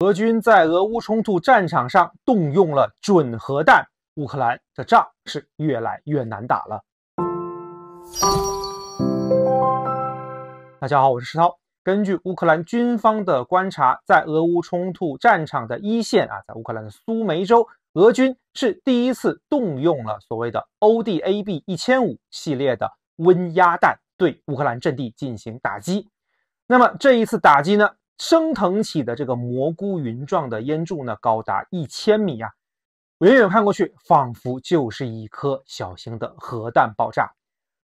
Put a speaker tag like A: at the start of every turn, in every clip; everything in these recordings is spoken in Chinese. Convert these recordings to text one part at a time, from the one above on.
A: 俄军在俄乌冲突战场上动用了准核弹，乌克兰的仗是越来越难打了。大家好，我是石涛。根据乌克兰军方的观察，在俄乌冲突战场的一线啊，在乌克兰的苏梅州，俄军是第一次动用了所谓的 ODAB 一千五系列的温压弹对乌克兰阵地进行打击。那么这一次打击呢？升腾起的这个蘑菇云状的烟柱呢，高达一千米啊！远远看过去，仿佛就是一颗小型的核弹爆炸。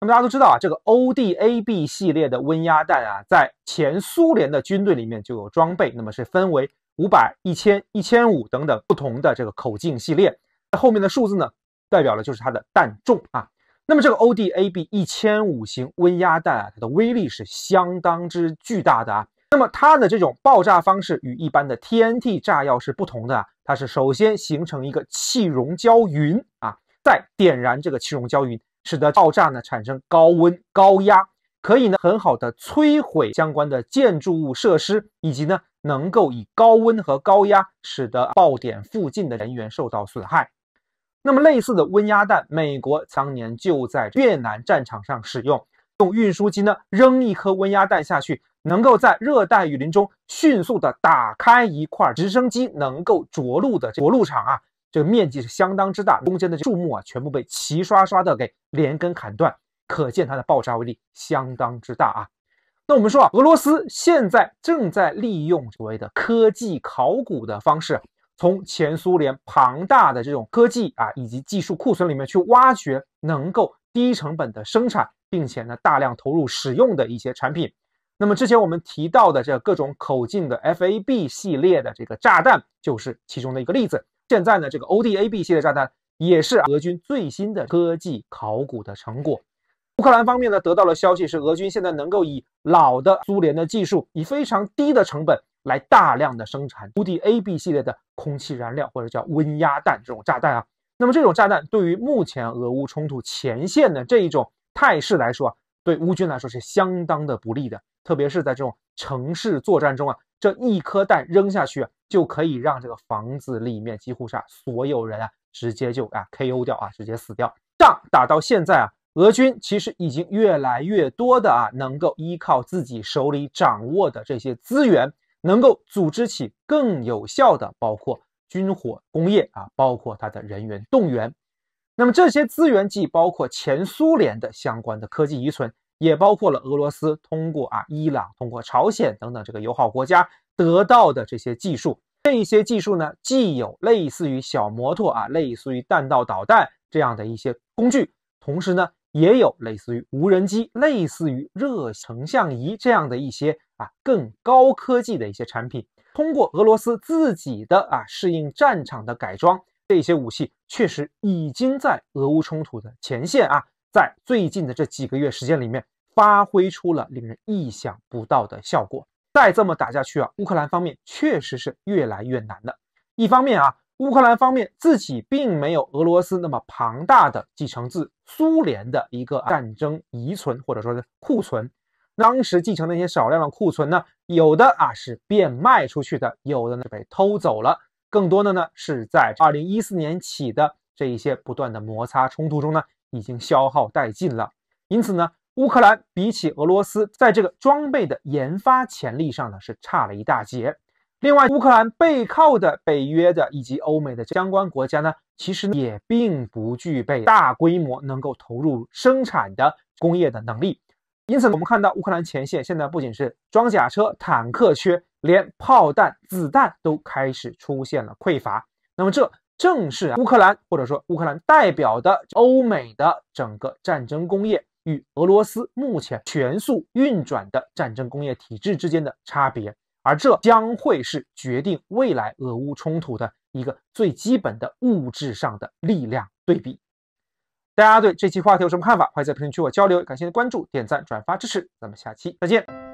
A: 那么大家都知道啊，这个 O D A B 系列的温压弹啊，在前苏联的军队里面就有装备。那么是分为五百、一千、一千五等等不同的这个口径系列。后面的数字呢，代表了就是它的弹重啊。那么这个 O D A B 一千五型温压弹啊，它的威力是相当之巨大的啊。那么它的这种爆炸方式与一般的 TNT 炸药是不同的啊，它是首先形成一个气溶胶云啊，再点燃这个气溶胶云，使得爆炸呢产生高温高压，可以呢很好的摧毁相关的建筑物设施，以及呢能够以高温和高压使得爆点附近的人员受到损害。那么类似的温压弹，美国当年就在越南战场上使用，用运输机呢扔一颗温压弹下去。能够在热带雨林中迅速的打开一块直升机能够着陆的着陆场啊，这个面积是相当之大。中间的树木啊，全部被齐刷刷的给连根砍断，可见它的爆炸威力相当之大啊。那我们说啊，俄罗斯现在正在利用所谓的科技考古的方式，从前苏联庞大的这种科技啊以及技术库存里面去挖掘，能够低成本的生产，并且呢大量投入使用的一些产品。那么之前我们提到的这各种口径的 FAB 系列的这个炸弹，就是其中的一个例子。现在呢，这个 ODAB 系列炸弹也是俄军最新的科技考古的成果。乌克兰方面呢，得到了消息是，俄军现在能够以老的苏联的技术，以非常低的成本来大量的生产 ODAB 系列的空气燃料或者叫温压弹这种炸弹啊。那么这种炸弹对于目前俄乌冲突前线的这一种态势来说，对乌军来说是相当的不利的，特别是在这种城市作战中啊，这一颗弹扔下去啊，就可以让这个房子里面几乎是啊所有人啊直接就啊 K.O. 掉啊，直接死掉。仗打到现在啊，俄军其实已经越来越多的啊，能够依靠自己手里掌握的这些资源，能够组织起更有效的，包括军火工业啊，包括他的人员动员。那么这些资源既包括前苏联的相关的科技遗存，也包括了俄罗斯通过啊伊朗、通过朝鲜等等这个友好国家得到的这些技术。这些技术呢，既有类似于小摩托啊、类似于弹道导弹这样的一些工具，同时呢，也有类似于无人机、类似于热成像仪这样的一些啊更高科技的一些产品。通过俄罗斯自己的啊适应战场的改装。这些武器确实已经在俄乌冲突的前线啊，在最近的这几个月时间里面，发挥出了令人意想不到的效果。再这么打下去啊，乌克兰方面确实是越来越难了。一方面啊，乌克兰方面自己并没有俄罗斯那么庞大的继承自苏联的一个战争遗存或者说是库存。当时继承那些少量的库存呢，有的啊是变卖出去的，有的呢被偷走了。更多的呢，是在二零一四年起的这一些不断的摩擦冲突中呢，已经消耗殆尽了。因此呢，乌克兰比起俄罗斯，在这个装备的研发潜力上呢，是差了一大截。另外，乌克兰背靠的北约的以及欧美的相关国家呢，其实也并不具备大规模能够投入生产的工业的能力。因此，我们看到乌克兰前线现在不仅是装甲车、坦克缺。连炮弹、子弹都开始出现了匮乏，那么这正是乌克兰或者说乌克兰代表的欧美的整个战争工业与俄罗斯目前全速运转的战争工业体制之间的差别，而这将会是决定未来俄乌冲突的一个最基本的物质上的力量对比。大家对这期话题有什么看法？欢迎在评论区我交流。感谢关注、点赞、转发支持，咱们下期再见。